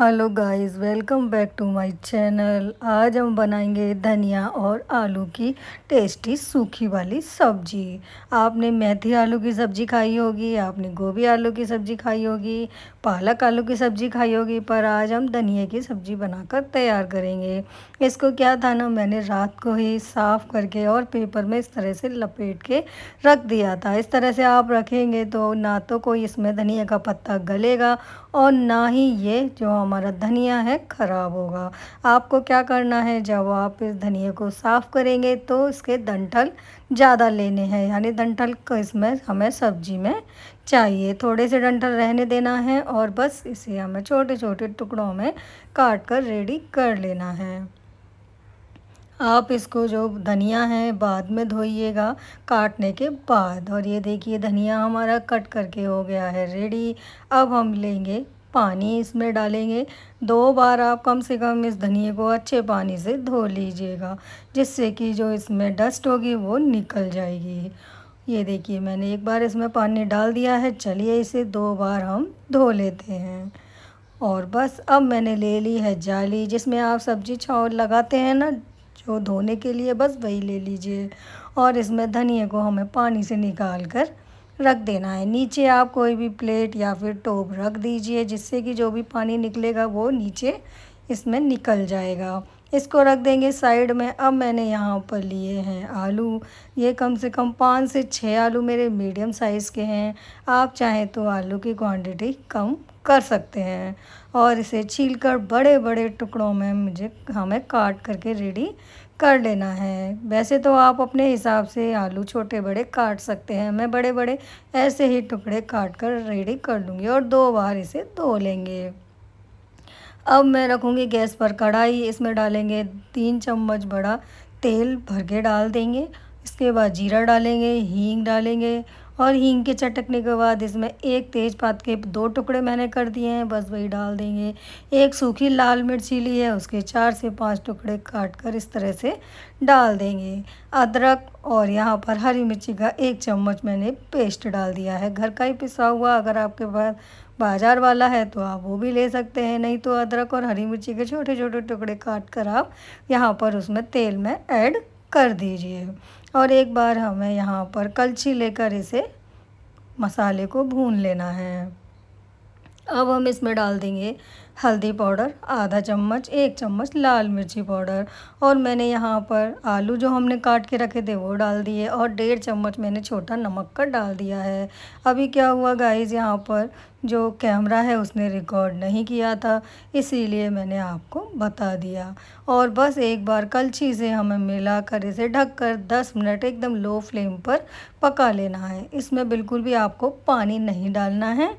hello guys welcome back to my channel आज हम बनाएंगे धनिया और आलू की टेस्टी सूखी वाली सब्जी आपने मेथी आलू की सब्जी खाई होगी आपने गोभी आलू की सब्जी खाई होगी पालक आलू की सब्जी खाई होगी पर आज हम धनिया की सब्जी बनाकर तैयार करेंगे इसको क्या था ना मैंने रात को ही साफ़ करके और पेपर में इस तरह से लपेट के रख दिया था इस तरह से आप रखेंगे तो ना तो कोई इसमें धनिया का पत्ता गलेगा और ना ही ये जो हमारा धनिया है ख़राब होगा आपको क्या करना है जब आप इस धनिया को साफ़ करेंगे तो इसके डंठल ज़्यादा लेने हैं यानी डंठल इसमें हमें सब्जी में चाहिए थोड़े से डंठल रहने देना है और बस इसे हमें छोटे छोटे टुकड़ों में काट कर रेडी कर लेना है आप इसको जो धनिया है बाद में धोइएगा काटने के बाद और ये देखिए धनिया हमारा कट करके हो गया है रेडी अब हम लेंगे पानी इसमें डालेंगे दो बार आप कम से कम इस धनिए को अच्छे पानी से धो लीजिएगा जिससे कि जो इसमें डस्ट होगी वो निकल जाएगी ये देखिए मैंने एक बार इसमें पानी डाल दिया है चलिए इसे दो बार हम धो लेते हैं और बस अब मैंने ले ली है जाली जिसमें आप सब्जी छाव लगाते हैं ना को धोने के लिए बस वही ले लीजिए और इसमें धनिए को हमें पानी से निकाल कर रख देना है नीचे आप कोई भी प्लेट या फिर टोप रख दीजिए जिससे कि जो भी पानी निकलेगा वो नीचे इसमें निकल जाएगा इसको रख देंगे साइड में अब मैंने यहाँ पर लिए हैं आलू ये कम से कम पाँच से छः आलू मेरे मीडियम साइज़ के हैं आप चाहें तो आलू की क्वांटिटी कम कर सकते हैं और इसे छीलकर बड़े बड़े टुकड़ों में मुझे हमें काट करके रेडी कर लेना है वैसे तो आप अपने हिसाब से आलू छोटे बड़े काट सकते हैं मैं बड़े बड़े ऐसे ही टुकड़े काट कर रेडी कर लूँगी और दो बार इसे धो लेंगे अब मैं रखूँगी गैस पर कढ़ाई इसमें डालेंगे तीन चम्मच बड़ा तेल भर के डाल देंगे इसके बाद जीरा डालेंगे हींग डालेंगे और हींग के चटकने के बाद इसमें एक तेज पात के दो टुकड़े मैंने कर दिए हैं बस वही डाल देंगे एक सूखी लाल मिर्ची ली है उसके चार से पाँच टुकड़े काट कर इस तरह से डाल देंगे अदरक और यहाँ पर हरी मिर्ची का एक चम्मच मैंने पेस्ट डाल दिया है घर का ही पिसा हुआ अगर आपके पास बाज़ार वाला है तो आप वो भी ले सकते हैं नहीं तो अदरक और हरी मिर्ची के छोटे छोटे टुकड़े काट कर आप यहाँ पर उसमें तेल में ऐड कर दीजिए और एक बार हमें यहाँ पर कलछी लेकर इसे मसाले को भून लेना है अब हम इसमें डाल देंगे हल्दी पाउडर आधा चम्मच एक चम्मच लाल मिर्ची पाउडर और मैंने यहाँ पर आलू जो हमने काट के रखे थे वो डाल दिए और डेढ़ चम्मच मैंने छोटा नमक का डाल दिया है अभी क्या हुआ गाइस यहाँ पर जो कैमरा है उसने रिकॉर्ड नहीं किया था इसीलिए मैंने आपको बता दिया और बस एक बार कलछी से हमें मिलाकर इसे कर दस मिनट एकदम लो फ्लेम पर पका लेना है इसमें बिल्कुल भी आपको पानी नहीं डालना है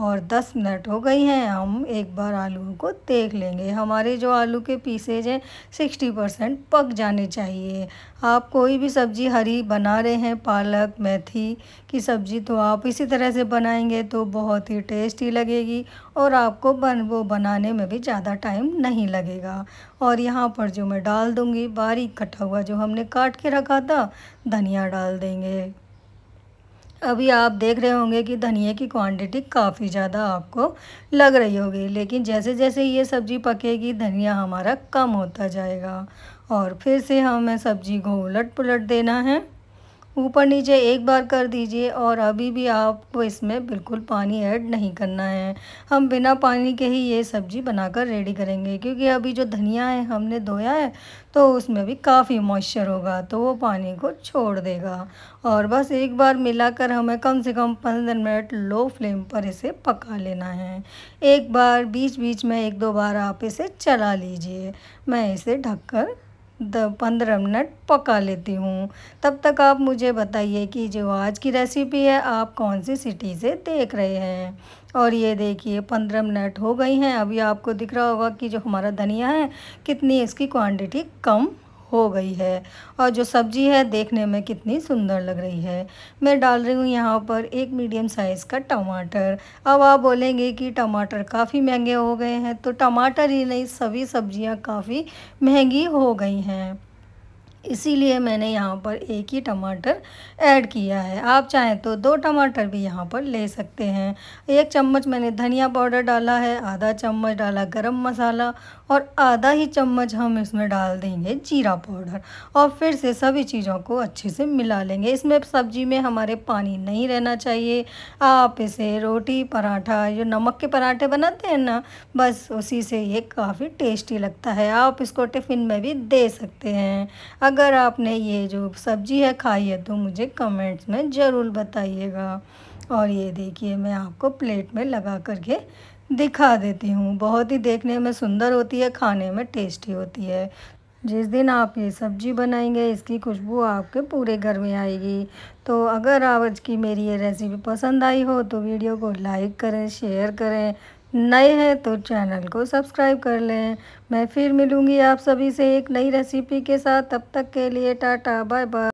और 10 मिनट हो गई हैं हम एक बार आलू को देख लेंगे हमारे जो आलू के पीसेज हैं 60 परसेंट पक जाने चाहिए आप कोई भी सब्ज़ी हरी बना रहे हैं पालक मेथी की सब्ज़ी तो आप इसी तरह से बनाएंगे तो बहुत ही टेस्टी लगेगी और आपको बन वो बनाने में भी ज़्यादा टाइम नहीं लगेगा और यहाँ पर जो मैं डाल दूँगी बारीक कटा हुआ जो हमने काट के रखा था धनिया डाल देंगे अभी आप देख रहे होंगे कि धनिया की क्वांटिटी काफ़ी ज़्यादा आपको लग रही होगी लेकिन जैसे जैसे ये सब्ज़ी पकेगी धनिया हमारा कम होता जाएगा और फिर से हमें सब्ज़ी को उलट पुलट देना है ऊपर नीचे एक बार कर दीजिए और अभी भी आपको इसमें बिल्कुल पानी ऐड नहीं करना है हम बिना पानी के ही ये सब्ज़ी बनाकर रेडी करेंगे क्योंकि अभी जो धनिया है हमने धोया है तो उसमें भी काफ़ी मॉइस्चर होगा तो वो पानी को छोड़ देगा और बस एक बार मिलाकर हमें कम से कम पंद्रह मिनट लो फ्लेम पर इसे पका लेना है एक बार बीच बीच में एक दो बार आप इसे चला लीजिए मैं इसे ढक पंद्रह मिनट पका लेती हूँ तब तक आप मुझे बताइए कि जो आज की रेसिपी है आप कौन सी सिटी से देख रहे हैं और ये देखिए पंद्रह मिनट हो गई हैं अभी आपको दिख रहा होगा कि जो हमारा धनिया है कितनी इसकी क्वांटिटी कम हो गई है और जो सब्ज़ी है देखने में कितनी सुंदर लग रही है मैं डाल रही हूँ यहाँ पर एक मीडियम साइज़ का टमाटर अब आप बोलेंगे कि टमाटर काफ़ी महंगे हो गए हैं तो टमाटर ही नहीं सभी सब्जियाँ काफ़ी महंगी हो गई हैं इसीलिए मैंने यहाँ पर एक ही टमाटर ऐड किया है आप चाहें तो दो टमाटर भी यहाँ पर ले सकते हैं एक चम्मच मैंने धनिया पाउडर डाला है आधा चम्मच डाला गरम मसाला और आधा ही चम्मच हम इसमें डाल देंगे जीरा पाउडर और फिर से सभी चीज़ों को अच्छे से मिला लेंगे इसमें सब्जी में हमारे पानी नहीं रहना चाहिए आप इसे रोटी पराठा जो नमक के पराठे बनाते हैं ना बस उसी से ये काफ़ी टेस्टी लगता है आप इसको टिफ़िन में भी दे सकते हैं अगर आपने ये जो सब्ज़ी है खाई है तो मुझे कमेंट्स में ज़रूर बताइएगा और ये देखिए मैं आपको प्लेट में लगा करके दिखा देती हूँ बहुत ही देखने में सुंदर होती है खाने में टेस्टी होती है जिस दिन आप ये सब्ज़ी बनाएंगे इसकी खुशबू आपके पूरे घर में आएगी तो अगर आज की मेरी ये रेसिपी पसंद आई हो तो वीडियो को लाइक करें शेयर करें नए हैं तो चैनल को सब्सक्राइब कर लें मैं फिर मिलूँगी आप सभी से एक नई रेसिपी के साथ तब तक के लिए टाटा बाय बाय